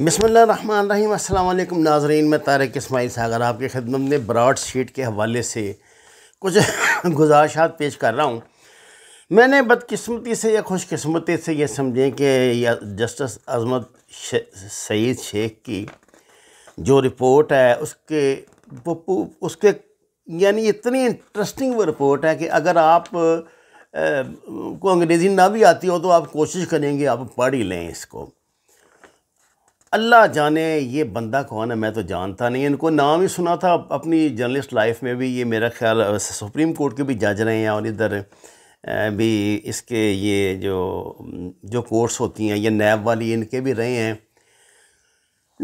बसमीम अल्लाम नाजरीन मैं तारक इसमाइल सागर आपकी खिदमत में ब्रॉड शीट के हवाले से कुछ गुजारशात पेश कर रहा हूँ मैंने बदकिस्मती से या खुशकस्मती से ये समझें कि जस्टिस अजमत सईद शेख की जो रिपोर्ट है उसके वो उसके यानी इतनी इंटरेस्टिंग वो रिपोर्ट है कि अगर आप को अंग्रेज़ी ना भी आती हो तो आप कोशिश करेंगे आप पढ़ ही लें इसको अल्लाह जाने ये बंदा कौन है मैं तो जानता नहीं इनको नाम ही सुना था अपनी जर्नलिस्ट लाइफ में भी ये मेरा ख्याल सुप्रीम कोर्ट के भी जज रहे हैं और इधर भी इसके ये जो जो कोर्स होती हैं ये नैब वाली इनके भी रहे हैं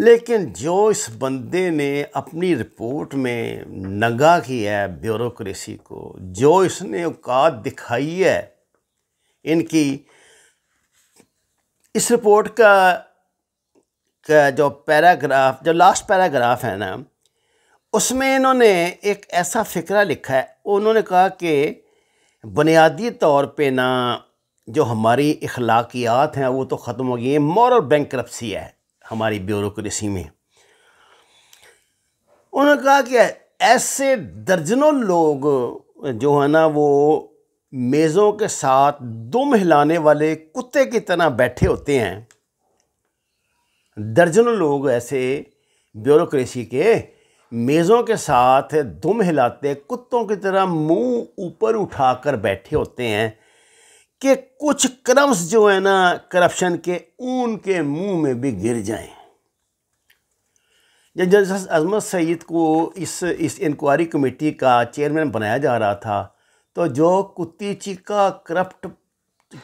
लेकिन जो इस बंदे ने अपनी रिपोर्ट में नगा किया है ब्यूरोसी को जो इसने औकात दिखाई है इनकी इस रिपोर्ट का का जो पैराग्राफ जो लास्ट पैराग्राफ है ना उसमें इन्होंने एक ऐसा फ़िक्रा लिखा है उन्होंने कहा कि बुनियादी तौर पे ना जो हमारी अखलाकियात हैं वो तो ख़त्म हो गई है मॉरल बैंक्रप्सी है हमारी ब्यूरोसी में उन्होंने कहा कि ऐसे दर्जनों लोग जो है ना वो मेज़ों के साथ दुम हिलाने वाले कुत्ते की तरह बैठे होते हैं दर्जनों लोग ऐसे ब्यूरोक्रेसी के मेज़ों के साथ दुम हिलाते कुत्तों की तरह मुंह ऊपर उठाकर बैठे होते हैं कि कुछ क्रम्स जो है ना करप्शन के ऊन के मुंह में भी गिर जाएं जब जस्टिस अजमत सईद को इस इस इंक्वायरी कमेटी का चेयरमैन बनाया जा रहा था तो जो कुत्ती चिका करप्ट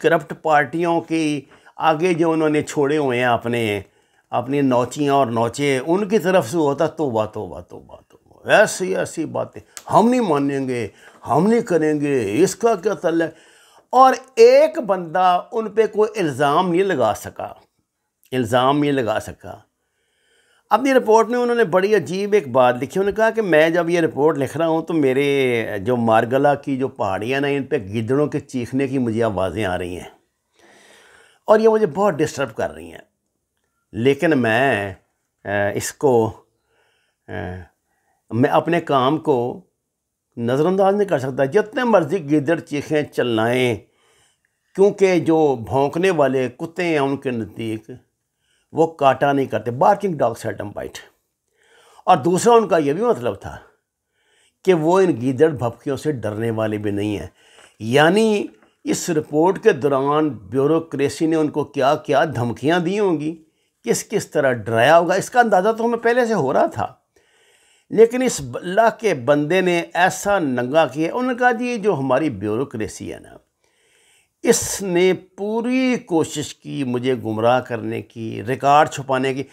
करप्ट पार्टियों के आगे जो उन्होंने छोड़े हुए हैं अपने अपनी नौचियाँ और नौचे उनकी तरफ से होता तो बात तो बात तो बात तो ऐसी ऐसी बातें हम नहीं मानेंगे हम नहीं करेंगे इसका क्या तल है और एक बंदा उन पर कोई इल्ज़ाम नहीं लगा सका इल्ज़ाम नहीं लगा सका अपनी रिपोर्ट में उन्होंने बड़ी अजीब एक बात लिखी उन्होंने कहा कि मैं जब ये रिपोर्ट लिख रहा हूँ तो मेरे जो मारगला की जो पहाड़ियाँ ना इन पर गिदड़ों के चीखने की मुझे आवाज़ें आ रही हैं और ये मुझे बहुत डिस्टर्ब कर रही हैं लेकिन मैं इसको मैं अपने काम को नज़रअंदाज नहीं कर सकता जितने मर्ज़ी गिदड़ चीखें चलनाएँ क्योंकि जो भौंकने वाले कुत्ते हैं उनके नज़दीक वो काटा नहीं करते बार्किंग डॉग सेटम बाइट और दूसरा उनका यह भी मतलब था कि वो इन गीदड़ भपकियों से डरने वाले भी नहीं हैं यानी इस रिपोर्ट के दौरान ब्यूरोक्रेसी ने उनको क्या क्या धमकियां दी होंगी किस किस तरह डराया होगा इसका अंदाज़ा तो हमें पहले से हो रहा था लेकिन इस अल्लाह के बंदे ने ऐसा नंगा किया उन्होंने कहा जी जो हमारी ब्यूरोसी है ना इसने पूरी कोशिश की मुझे गुमराह करने की रिकॉर्ड छुपाने की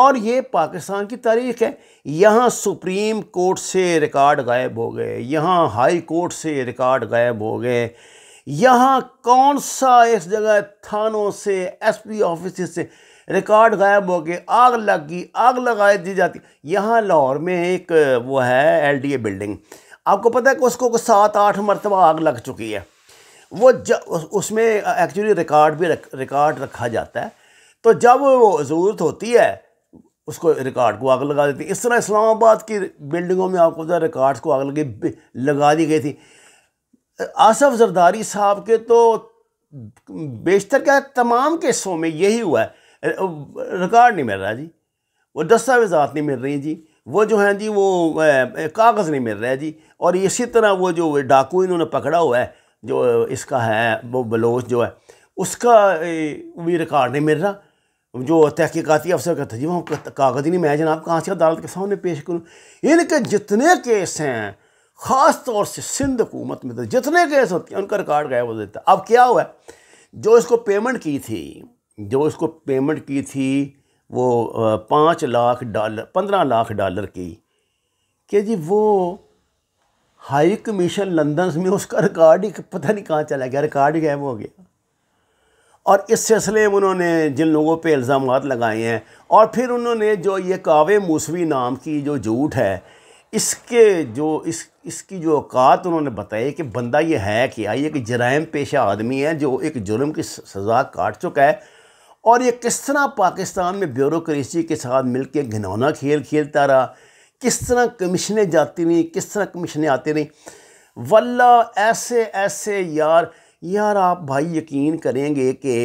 और ये पाकिस्तान की तारीख है यहाँ सुप्रीम कोर्ट से रिकॉर्ड गायब हो गए यहाँ हाई कोर्ट से रिकॉर्ड गायब हो गए यहाँ कौन सा इस जगह थानों से एसपी ऑफिस से रिकॉर्ड गायब हो गए आग लग गई आग लगा दी जाती यहाँ लाहौर में एक वो है एलडीए बिल्डिंग आपको पता है कि उसको सात आठ मरतबा आग लग चुकी है वो जब उसमें एक्चुअली रिकॉर्ड भी रख, रिकॉर्ड रखा जाता है तो जब वो ज़रूरत होती है उसको रिकॉर्ड को आग लगा देती इस तरह इस्लामाबाद की बिल्डिंगों में आपको पता रिकॉर्ड्स को आग लगी लगा दी गई थी आसफ जरदारी साहब के तो बेशतर क्या तमाम केसों में यही हुआ है रिकॉर्ड नहीं मिल रहा जी वो दस्तावेजात नहीं मिल रही जी वो जो हैं जी वो कागज़ नहीं मिल रहा है जी और इसी तरह वो जो डाकू इन्होंने पकड़ा हुआ है जो इसका है वो बलोच जो है उसका भी रिकॉर्ड नहीं मिल रहा जो तहकीकती अफसर का था जी वहाँ कागज़ ही नहीं मैं जनाब कहाँ से अदालत के सामने पेश करूँ इनके जितने केस हैं ख़ास तौर से सिंध हुकूमत में तो जितने केस होते हैं उनका रिकॉर्ड गायब हो देता अब क्या हुआ जो इसको पेमेंट की थी जो उसको पेमेंट की थी वो पाँच लाख डॉलर पंद्रह लाख डॉलर की कि जी वो हाई कमीशन लंदन में उसका रिकॉर्ड ही पता नहीं कहाँ चला गया रिकॉर्ड गैब हो गया और इस सिलसिले में उन्होंने जिन लोगों पे इल्ज़ाम लगाए हैं और फिर उन्होंने जो ये कावे मूसवी नाम की जो झूठ है इसके जो इस इसकी जो औकात उन्होंने बताई कि बंदा ये है क्या ये एक जराइम पेशा आदमी है जो एक जुर्म की सज़ा काट चुका है और ये किस तरह पाकिस्तान में ब्यूरोसी के साथ मिलकर घिनौना खेल खेलता रहा किस तरह कमीशनें जाती रहीं किस तरह कमीशनें आती रहीं वल्ला ऐसे ऐसे यार यार आप भाई यकीन करेंगे कि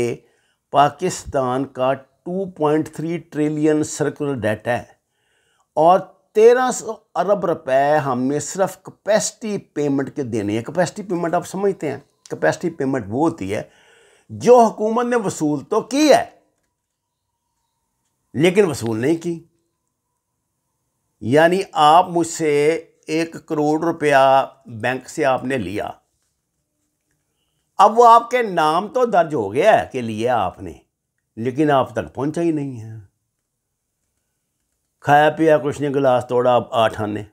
पाकिस्तान का 2.3 ट्रिलियन सर्कुलर डेट है और 1300 अरब रुपए हमने सिर्फ कैपेसिटी पेमेंट के देने हैं कैपेसिटी पेमेंट आप समझते हैं कैपेसिटी पेमेंट वो होती है जो हुकूमत ने वसूल तो की है लेकिन वसूल नहीं की यानी आप मुझसे एक करोड़ रुपया बैंक से आपने लिया अब वो आपके नाम तो दर्ज हो गया है कि लिया आपने लेकिन आप तक पहुंचा ही नहीं है खाया पिया कुछ ने गिलास तोड़ा आप आठ आने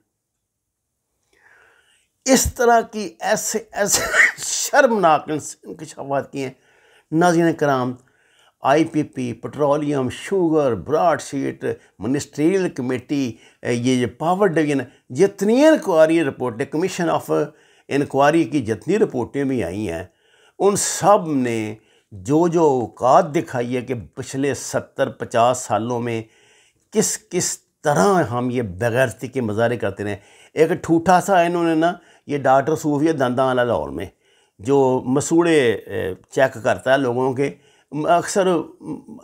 इस तरह की ऐसे ऐसे शर्मनाक इंकशाफात किए हैं नाजिन कराम I P P petroleum sugar broad sheet ministerial committee ये जो पावर डिवीजन जितनी इंक्वायरी रिपोर्टें कमीशन ऑफ इंक्वायरी की जितनी रिपोर्टें भी आई हैं उन सब ने जो जो औकात दिखाई है कि पिछले सत्तर पचास सालों में किस किस तरह हम ये बगैरती के मज़ारे करते रहे एक ठूठा सा इन्होंने ना ये डॉक्टर सूफिया दंदा आला लाहौर में जो मसूड़े चेक करता है लोगों के अक्सर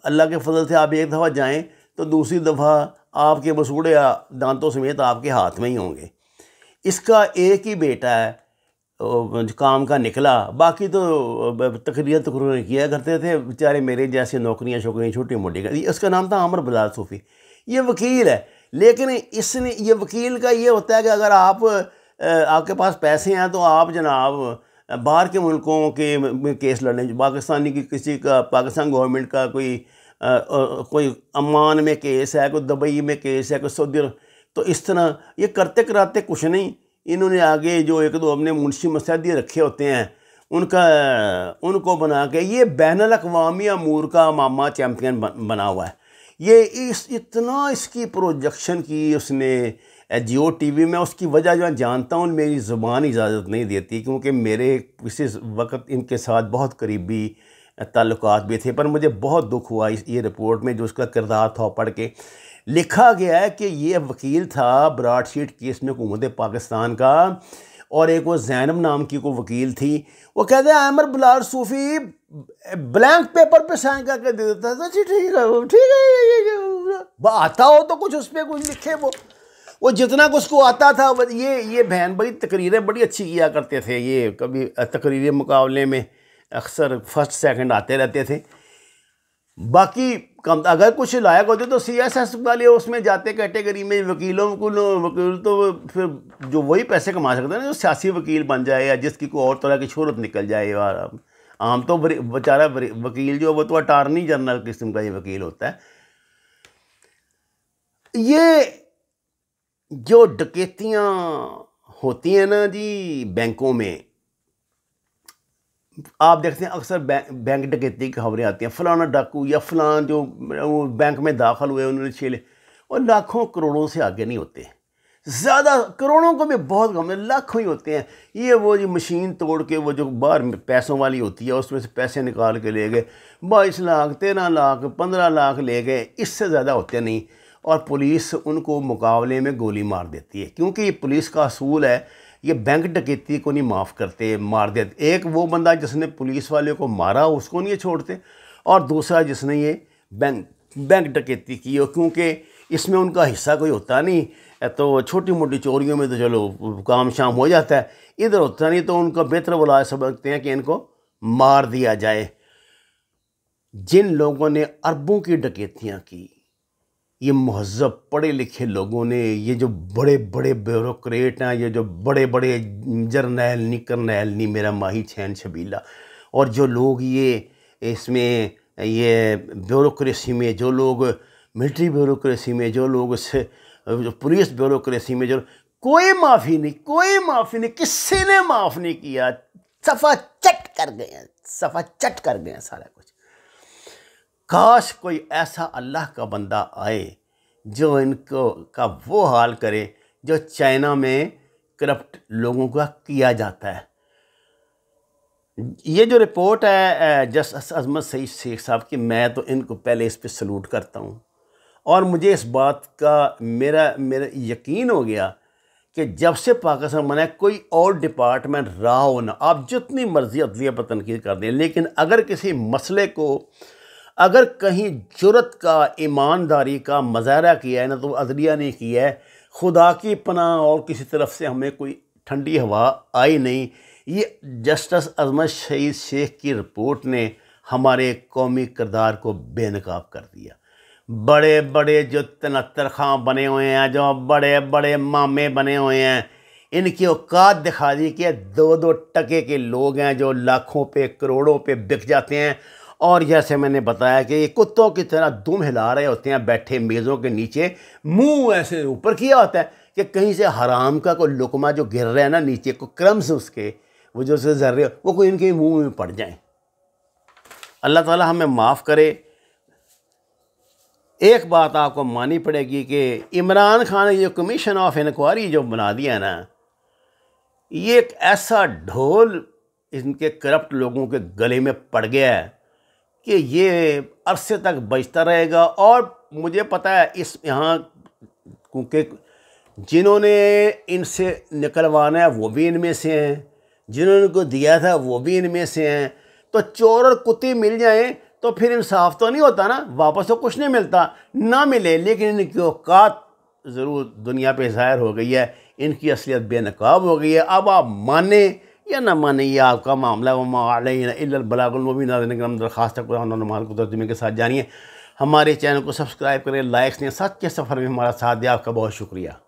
अल्लाह के फजल से आप एक दफ़ा जाएँ तो दूसरी दफ़ा आपके मसूड़े दांतों समेत आपके हाथ में ही होंगे इसका एक ही बेटा है काम का निकला बाकी तो तकरीर तकरीर तो किया करते थे बेचारे मेरे जैसे नौकरियां शौकरियाँ छोटी मोटी कर उसका नाम था अमर बदार सूफ़ी ये वकील है लेकिन इसने ये वकील का ये होता है कि अगर आप आपके पास पैसे हैं तो आप जनाब बाहर के मुल्कों के केस लड़ने पाकिस्तानी की किसी का पाकिस्तान गवर्नमेंट का कोई आ, कोई अमान में केस है कोई दुबई में केस है कोई सऊदी तो इस तरह ये करते कराते कुछ नहीं इन्होंने आगे जो एक दो अपने मुंशी मसैदी रखे होते हैं उनका उनको बना के ये बैन अवी अमूर का मामा चैम्पियन बना हुआ है ये इस इतना इसकी प्रोजेक्शन की उसने जियो वी में उसकी वजह जो जानता हूँ मेरी ज़ुबान इजाज़त नहीं देती क्योंकि मेरे किसी वक्त इनके साथ बहुत करीबी ताल्लुक भी थे पर मुझे बहुत दुख हुआ इस ये रिपोर्ट में जो उसका किरदार था पढ़ के लिखा गया है कि ये वकील था ब्राडशीट केस में हुकूमत पाकिस्तान का और एक वो जैनब नाम की को वकील थी वो कहते हैं आमर बुलार सूफ़ी ब्लैंक पेपर पे साइन करके दे देता था तो जी ठीक है ठीक है आता हो तो कुछ उस पर कुछ लिखे वो वो जितना कुछ को आता था ये ये बहन बड़ी तकरीरें बड़ी अच्छी किया करते थे ये कभी तकरीर मुकाबले में अक्सर फर्स्ट सेकंड आते रहते थे बाकी कम अगर कुछ लायक होते तो सी एस एस वाले उसमें जाते कैटेगरी में वकीलों को वकील तो फिर जो वही पैसे कमा सकते हैं ना जो सियासी वकील बन जाए या जिसकी कोई और तरह की शहरत निकल जाए और आम तो बेचारा वकील जो वो तो अटारनी जनरल किस्म का ये वकील होता है ये जो डकैतियाँ होती हैं ना जी बैंकों में आप देखते हैं अक्सर बैंक बैंक डकैती की खबरें आती हैं फलाना डाकू या फलान जो वो बैंक में दाखिल हुए उन्होंने छेले और लाखों करोड़ों से आगे नहीं होते ज़्यादा करोड़ों को भी बहुत कम है लाखों ही होते हैं ये वो जो मशीन तोड़ के वो जो बाहर पैसों वाली होती है उसमें से पैसे निकाल के ले गए बाईस लाख तेरह लाख पंद्रह लाख ले गए इससे ज़्यादा होते नहीं और पुलिस उनको मुकाबले में गोली मार देती है क्योंकि ये पुलिस का असूल है ये बैंक डकैती को नहीं माफ़ करते मार देते एक वो बंदा जिसने पुलिस वाले को मारा उसको नहीं छोड़ते और दूसरा जिसने ये बैंक बैंक डकैती की हो क्योंकि इसमें उनका हिस्सा कोई होता नहीं तो छोटी मोटी चोरियों में तो चलो काम शाम हो जाता है इधर होता नहीं तो उनका बेहतर बुला समझते हैं कि इनको मार दिया जाए जिन लोगों ने अरबों की डकैतियाँ की ये महजब पढ़े लिखे लोगों ने ये जो बड़े बड़े ब्यूरोक्रेट हैं ये जो बड़े बड़े करनैल नी मेरा माही छैन छबीला और जो लोग ये इसमें ये ब्यूरोक्रेसी में जो लोग मिलिट्री ब्यूरोक्रेसी में जो लोग पुलिस ब्यूरोक्रेसी में जो कोई माफ़ी नहीं कोई माफ़ी नहीं किसी ने माफ़ नहीं किया सफ़ा चट कर गए सफ़ा चट कर गए सारा कुछ काश कोई ऐसा अल्लाह का बंदा आए जो इनको का वो हाल करे जो चाइना में करप्ट लोगों का किया जाता है ये जो रिपोर्ट है जस्टिस अजमत सईद शेख साहब की मैं तो इनको पहले इस पर सलूट करता हूँ और मुझे इस बात का मेरा मेरा यकीन हो गया कि जब से पाकिस्तान बना कोई और डिपार्टमेंट रहा हो ना आप जितनी मर्ज़ी अदलिया पर तनकीद कर दें लेकिन अगर किसी मसले को अगर कहीं जुरत का ईमानदारी का मजाहरा किया है ना तो अदलिया ने किया है खुदा की पना और किसी तरफ से हमें कोई ठंडी हवा आई नहीं ये जस्टिस अजमत शहीद शेख की रिपोर्ट ने हमारे कौमी किरदार को बेनकाब कर दिया बड़े बड़े जो तनहत्तर खां बने हुए हैं जो बड़े बड़े मामे बने हुए हैं इनकी औकात दिखा दी कि दो दो टके के लोग हैं जो लाखों पे करोड़ों पे बिक जाते हैं और जैसे मैंने बताया कि ये कुत्तों की तरह दुम हिला रहे होते हैं बैठे मेज़ों के नीचे मुंह ऐसे ऊपर किया होता है कि कहीं से हराम का कोई लुकमा जो गिर रहा है ना नीचे को क्रम्स उसके वो जो उसे जर्रे वो कोई इनके मुंह में पड़ जाए अल्लाह ताला हमें माफ़ करे एक बात आपको माननी पड़ेगी कि इमरान खान ने जो कमीशन ऑफ इंक्वायरी जो बना दिया ना ये एक ऐसा ढोल इनके करप्ट लोगों के गले में पड़ गया है कि ये अरसे तक बजता रहेगा और मुझे पता है इस यहाँ क्योंकि जिन्होंने इनसे निकलवाना है वो भी इनमें से हैं जिन्होंने को दिया था वो भी इनमें से हैं तो चोर और कुत्ते मिल जाएं तो फिर इंसाफ तो नहीं होता ना वापस तो कुछ नहीं मिलता ना मिले लेकिन इनकी औकात ज़रूर दुनिया पे ज़ाहिर हो गई है इनकी असलियत बेनकाब हो गई है अब आप माने या न माने ये आपका मामला वमाबलागुलमबी नाजन करम दरख्वास्त कुरान को तर्जुमे के साथ जानिए हमारे चैनल को सब्सक्राइब करें लाइक्स दें सच के सफ़र में हमारा साथ दिया आपका बहुत शुक्रिया